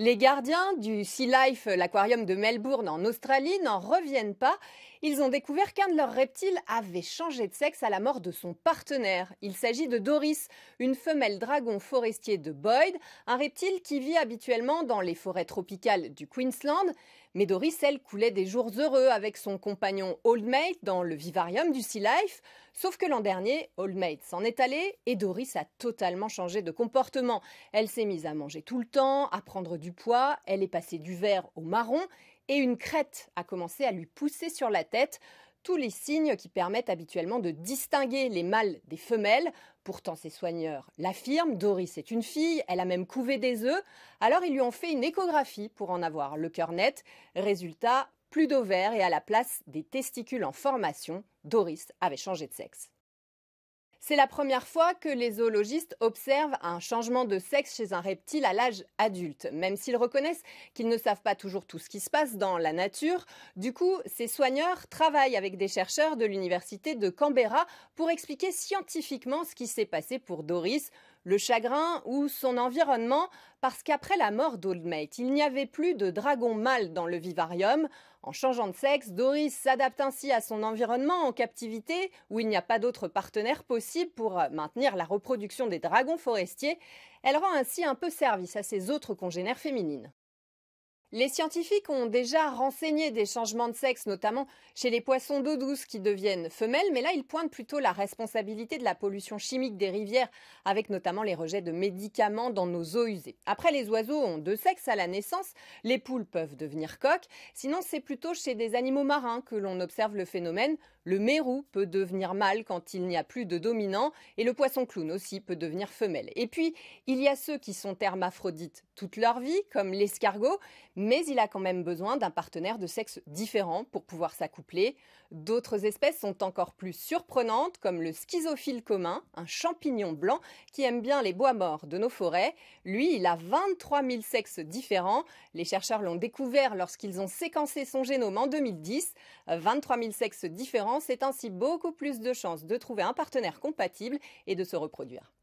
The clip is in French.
Les gardiens du Sea Life, l'aquarium de Melbourne en Australie, n'en reviennent pas. Ils ont découvert qu'un de leurs reptiles avait changé de sexe à la mort de son partenaire. Il s'agit de Doris, une femelle dragon forestier de Boyd, un reptile qui vit habituellement dans les forêts tropicales du Queensland. Mais Doris, elle, coulait des jours heureux avec son compagnon Old Mate dans le vivarium du Sea Life. Sauf que l'an dernier, Old Mate s'en est allé et Doris a totalement changé de comportement. Elle s'est mise à manger tout le temps, à prendre du poids, elle est passée du vert au marron et une crête a commencé à lui pousser sur la tête, tous les signes qui permettent habituellement de distinguer les mâles des femelles. Pourtant, ses soigneurs l'affirment, Doris est une fille, elle a même couvé des œufs. Alors, ils lui ont fait une échographie pour en avoir le cœur net. Résultat, plus d'ovaires et à la place des testicules en formation, Doris avait changé de sexe. C'est la première fois que les zoologistes observent un changement de sexe chez un reptile à l'âge adulte, même s'ils reconnaissent qu'ils ne savent pas toujours tout ce qui se passe dans la nature. Du coup, ces soigneurs travaillent avec des chercheurs de l'université de Canberra pour expliquer scientifiquement ce qui s'est passé pour Doris, le chagrin ou son environnement, parce qu'après la mort d'Oldmate, il n'y avait plus de dragon mâle dans le vivarium. En changeant de sexe, Doris s'adapte ainsi à son environnement en captivité, où il n'y a pas d'autre partenaire possible pour euh, maintenir la reproduction des dragons forestiers. Elle rend ainsi un peu service à ses autres congénères féminines. Les scientifiques ont déjà renseigné des changements de sexe, notamment chez les poissons d'eau douce qui deviennent femelles, mais là ils pointent plutôt la responsabilité de la pollution chimique des rivières, avec notamment les rejets de médicaments dans nos eaux usées. Après, les oiseaux ont deux sexes à la naissance, les poules peuvent devenir coques, sinon c'est plutôt chez des animaux marins que l'on observe le phénomène. Le mérou peut devenir mâle quand il n'y a plus de dominant, et le poisson clown aussi peut devenir femelle. Et puis, il y a ceux qui sont hermaphrodites toute leur vie, comme l'escargot, mais il a quand même besoin d'un partenaire de sexe différent pour pouvoir s'accoupler. D'autres espèces sont encore plus surprenantes, comme le schizophile commun, un champignon blanc qui aime bien les bois morts de nos forêts. Lui, il a 23 000 sexes différents. Les chercheurs l'ont découvert lorsqu'ils ont séquencé son génome en 2010. 23 000 sexes différents, c'est ainsi beaucoup plus de chances de trouver un partenaire compatible et de se reproduire.